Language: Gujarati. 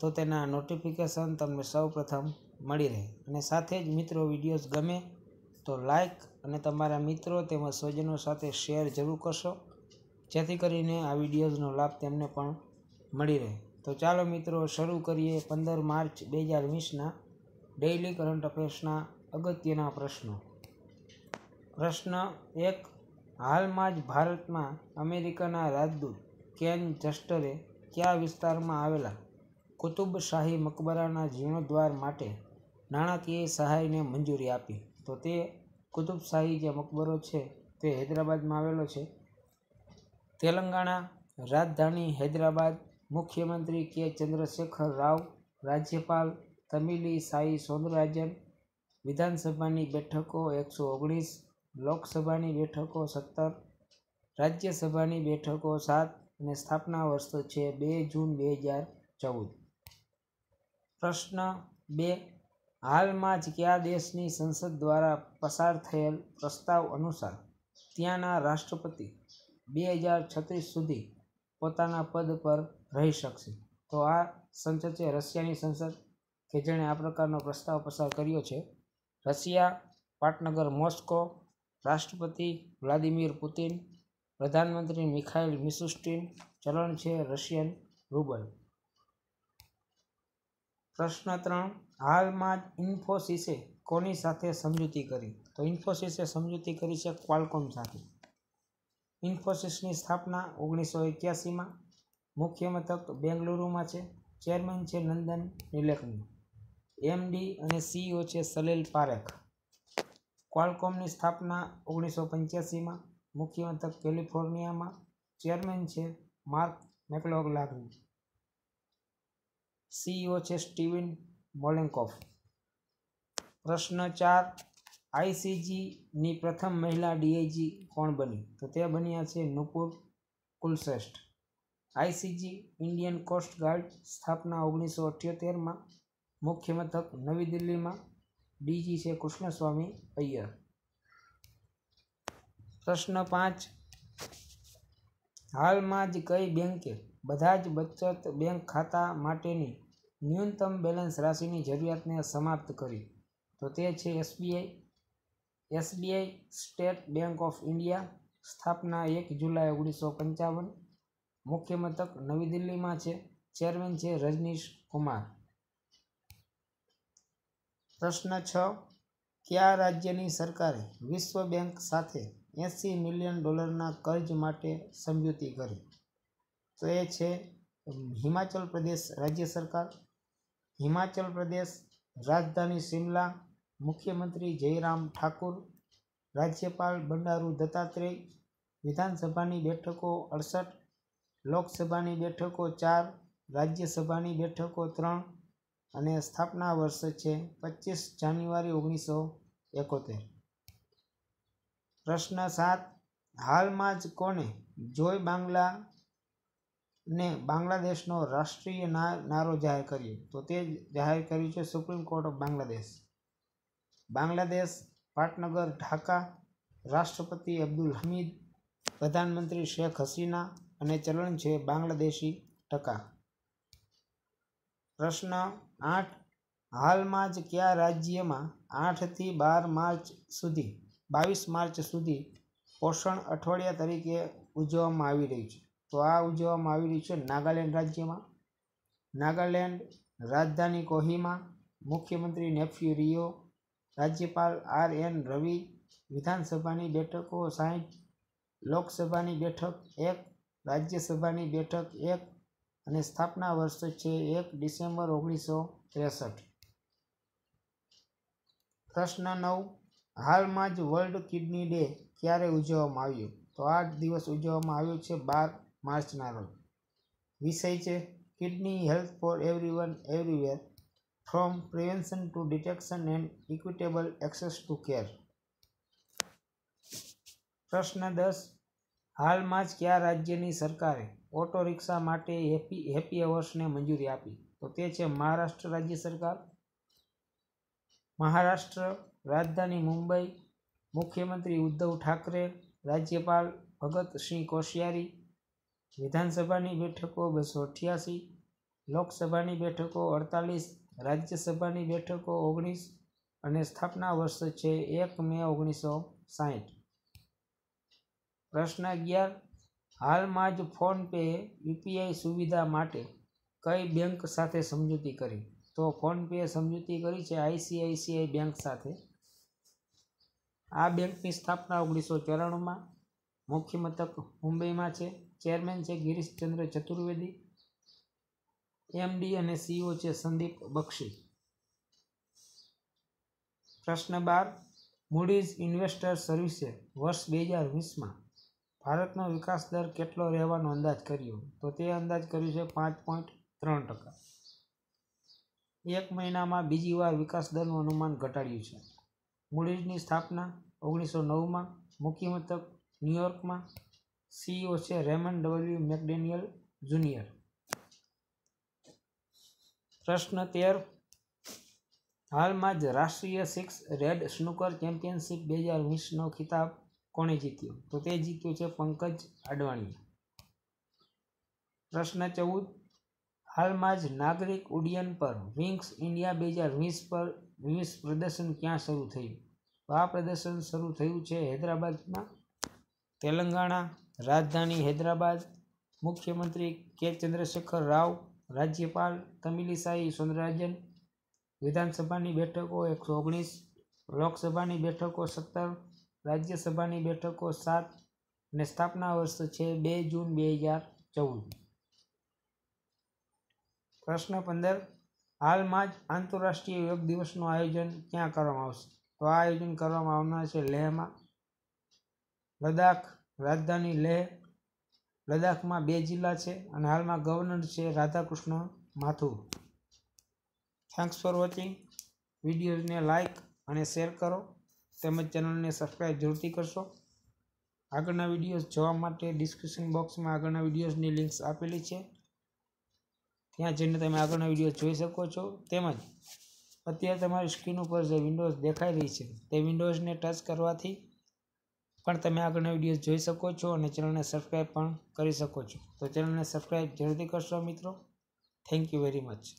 તો તેના નોટિફિકેશન તમને સૌ પ્રથમ મળી રહે અને સાથે જ મિત્રો વિડીયોઝ ગમે તો લાઇક અને તમારા મિત્રો તેમજ સ્વજનો સાથે શેર જરૂર કરશો જેથી કરીને આ વિડીયોઝનો લાભ તેમને પણ મળી રહે તો ચાલો મિત્રો શરૂ કરીએ પંદર માર્ચ બે હજાર વીસના ડેઇલી કરંટ અફેર્સના અગત્યના પ્રશ્નો પ્રશ્ન એક હાલમાં જ ભારતમાં અમેરિકાના રાજદૂત કેન જસ્ટરે કયા વિસ્તારમાં આવેલા કુતુબશાહી મકબરાના જીર્ણોદ્ધાર માટે નાણાકીય સહાયને મંજૂરી આપી તો તે કુતુબશાહી જે મકબરો છે તે હૈદરાબાદમાં આવેલો છે તેલંગાણા રાજધાની હૈદરાબાદ મુખ્યમંત્રી કે ચંદ્રશેખર રાવ રાજ્યપાલ તમિલી સાઈ સૌંદરાજન વિધાનસભાની બેઠકો એકસો ઓગણીસ લોકસભાની બેઠકો સત્તર રાજ્યસભાની બેઠકો સાત અને સ્થાપના વર્ષ છે બે જૂન બે હજાર ચૌદ પ્રશ્ન બે હાલમાં જ કયા દેશની સંસદ દ્વારા પસાર થયેલ પ્રસ્તાવ અનુસાર ત્યાંના રાષ્ટ્રપતિ બે હજાર છત્રીસ સુધી પોતાના પદ પર રહી શકશે તો આ સંસદ છે રશિયાની સંસદ કે જેણે આ પ્રકારનો પ્રસ્તાવ પસાર કર્યો છે રશિયા પાટનગર મોસ્કો રાષ્ટ્રપતિ વ્લાદિમીર પુતિન પ્રધાનમંત્રી મિખાઇલ મિસુસ્ટિન ચલણ છે રશિયન રૂબલ પ્રશ્ન ત્રણ હાલમાં જ ઇન્ફોસિસે કોની સાથે સમજૂતી કરી તો ઇન્ફોસિસે સમજૂતી કરી છે ક્વાલકોમ સાથે ઇન્ફોસિસની સ્થાપના ઓગણીસો એક્યાસીમાં મુખ્ય મથક બેંગલુરુમાં છે ચેરમેન છે નંદન નીલેકની એમડી અને સીઈઓ છે સલીલ પારેખ ક્વાલકોમની સ્થાપના ઓગણીસો પંચ્યાસીમાં મુખ્ય મથક કેલિફોર્નિયામાં ચેરમેન છે માર્ક મેકલોગ મેકલોગલાગની સીઈઓ e છે સ્ટીવિન મોલેન્કોફ પ્રશ્ન ચાર આઈસીજીની પ્રથમ મહિલા ડીઆઈજી કોણ બની તો તે બન્યા છે Nupur Kulshreshtha ICG Indian Coast Guard સ્થાપના ઓગણીસો અઠ્યોતેરમાં મુખ્ય મથક નવી દિલ્હીમાં ડીજી છે કૃષ્ણસ્વામી અય્યર પ્રશ્ન પાંચ હાલમાં જ કઈ બેંકે બધા જ બચત બેંક ખાતા માટેની ન્યૂનતમ બેલેન્સ રાશિની જરૂરિયાતને સમાપ્ત કરી તો તે છે SBI SBI State Bank of India સ્થાપના એક જુલાઈ ઓગણીસો પંચાવન મુખ્ય મથક નવી દિલ્હીમાં છે ચેરમેન છે રજનીશ કુમાર પ્રશ્ન છ કયા રાજ્યની સરકારે વિશ્વ બેંક સાથે એંસી મિલિયન ડોલરના કર્જ માટે સમજૂતી કરી તો એ છે હિમાચલ પ્રદેશ રાજ્ય સરકાર હિમાચલ પ્રદેશ રાજધાની શિમલા મુખ્યમંત્રી જયરામ ઠાકુર રાજ્યપાલ બંડારુ દત્તાત્રેય વિધાનસભાની બેઠકો અડસઠ લોકસભાની બેઠકો ચાર રાજ્યસભાની બેઠકો ત્રણ અને સ્થાપના વર્ષ છે પચીસ જાન્યુઆરી ઓગણીસો એકોતેર પ્રશ્ન સાત હાલમાં જ કોને જોય બાંગ્લા ને બાંગ્લાદેશનો રાષ્ટ્રીય નારો જાહેર કર્યો તો તે જાહેર કર્યું છે Supreme Court of Bangladesh Bangladesh પાટનગર ઢાકા રાષ્ટ્રપતિ અબ્દુલ હમીદ પ્રધાનમંત્રી શેખ હસીના અને ચલણ છે બાંગ્લાદેશી ટકા પ્રશ્ન આઠ હાલમાં જ કયા રાજ્યમાં આઠથી બાર માર્ચ સુધી બાવીસ માર્ચ સુધી પોષણ અઠવાડિયા તરીકે ઉજવવામાં આવી રહ્યું છે તો આ ઉજવવામાં આવી રહ્યું છે નાગાલેન્ડ રાજ્યમાં નાગાલેન્ડ રાજધાની કોહિમા મુખ્યમંત્રી નેફ્યુ રિયો રાજ્યપાલ આર એન રવિ વિધાનસભાની બેઠકો સાહીઠ લોકસભાની બેઠક એક રાજ્યસભાની બેઠક એક અને સ્થાપના વર્ષ છે એક ડિસેમ્બર ઓગણીસો ત્રેસઠ પ્રશ્ન નવ હાલમાં જ વર્લ્ડ કિડની ડે ક્યારે ઉજવવામાં આવ્યો તો આ દિવસ ઉજવવામાં આવ્યો છે બાર માર્ચના રોજ વિષય છે kidney health for everyone everywhere from prevention to detection and equitable access to care પ્રશ્ન દસ હાલમાં જ કયા રાજ્યની સરકારે ઓટો રિક્ષા માટે હેપી હેપી અવર્સને મંજૂરી આપી તો તે છે મહારાષ્ટ્ર રાજ્ય સરકાર મહારાષ્ટ્ર રાજધાની મુંબઈ મુખ્યમંત્રી ઉદ્ધવ ઠાકરે રાજ્યપાલ ભગતસિંહ કોશિયારી વિધાનસભાની બેઠકો બસો અઠ્યાસી લોકસભાની બેઠકો અડતાલીસ રાજ્યસભાની બેઠકો ઓગણીસ અને સ્થાપના વર્ષ છે એક મે ઓગણીસો સાહીઠ પ્રશ્ન અગિયાર હાલમાં જ ફોનપે યુપીઆઈ સુવિધા માટે કઈ બેંક સાથે સમજૂતી કરી તો ફોનપે સમજૂતી કરી છે આઈસીઆઈસીઆઈ બેંક સાથે આ બેંકની સ્થાપના ઓગણીસો ચોરાણુંમાં મુખ્ય મથક મુંબઈમાં છે ચેરમેન છે ગિરીશચંદ્ર ચતુર્વેદી એમડી અને સીઓ e છે સંદીપ બક્ષી પ્રશ્ન બાર મૂડીઝ ઇન્વેસ્ટર સર્વિસે વર્ષ બે હજાર વીસમાં ભારતનો વિકાસ દર કેટલો રહેવાનો અંદાજ કર્યો તો તે અંદાજ કર્યો છે પાંચ પોઈન્ટ ત્રણ ટકા એક મહિનામાં બીજી વાર વિકાસ દરનું અનુમાન ઘટાડ્યું છે મૂડીઝની સ્થાપના ઓગણીસો નવમાં મુખ્ય મથક ન્યુયોર્કમાં સીઈઓ છે રેમન ડબલ્યુ મેકડેનિયલ જુનિયર પ્રશ્ન તેર હાલમાં જ રાષ્ટ્રીય સિક્સ રેડ સ્નૂકર ચેમ્પિયનશિપ બે હજાર વીસનો ખિતાબ કોણે જીત્યો તો તે જીત્યો છે પંકજ અડવાણી પ્રશ્ન ચૌદ હાલમાં જ નાગરિક ઉડ્ડયન પર વિંગ્સ ઇન્ડિયા બે હજાર વીસ પર વીસ પ્રદર્શન ક્યાં શરૂ થયું આ પ્રદર્શન શરૂ થયું છે હૈદરાબાદમાં તેલંગાણા રાજધાની હૈદરાબાદ મુખ્યમંત્રી કે ચંદ્રશેખર રાવ રાજ્યપાલ તમિલિસાઈ સુંદરરાજન વિધાનસભાની બેઠકો એકસો ઓગણીસ લોકસભાની બેઠકો સત્તર રાજ્યસભાની બેઠકો સાત અને સ્થાપના વર્ષ છે બે જૂન બે હજાર ચૌદ પ્રશ્ન પંદર હાલમાં જ આંતરરાષ્ટ્રીય યોગ દિવસનું આયોજન ક્યાં કરવામાં આવશે તો આ આયોજન કરવામાં આવનાર છે લેહમાં લદ્દાખ રાજધાની લેહ લદ્દાખમાં બે જિલ્લા છે અને હાલમાં ગવર્નર છે Radhakrishna Mathur thanks for watching વિડીયોઝને લાઇક અને શેર કરો તેમજ ચેનલને સબસ્ક્રાઈબ જરૂરથી કરશો આગળના વિડીયોઝ જોવા માટે ડિસ્ક્રિપ્શન બોક્સમાં આગળના વિડીયોઝની લિંક્સ આપેલી છે ત્યાં જઈને તમે આગળના વિડીયો જોઈ શકો છો તેમજ અત્યારે તમારી સ્ક્રીન ઉપર જે વિન્ડોઝ દેખાઈ રહી છે તે વિન્ડોઝને ટચ કરવાથી પણ તમે આગળના વિડીયો જોઈ શકો છો અને ચેનલને સબસ્ક્રાઈબ પણ કરી શકો છો તો ચેનલને સબસ્ક્રાઈબ જરૂરથી કરશો મિત્રો થેન્ક યુ વેરી મચ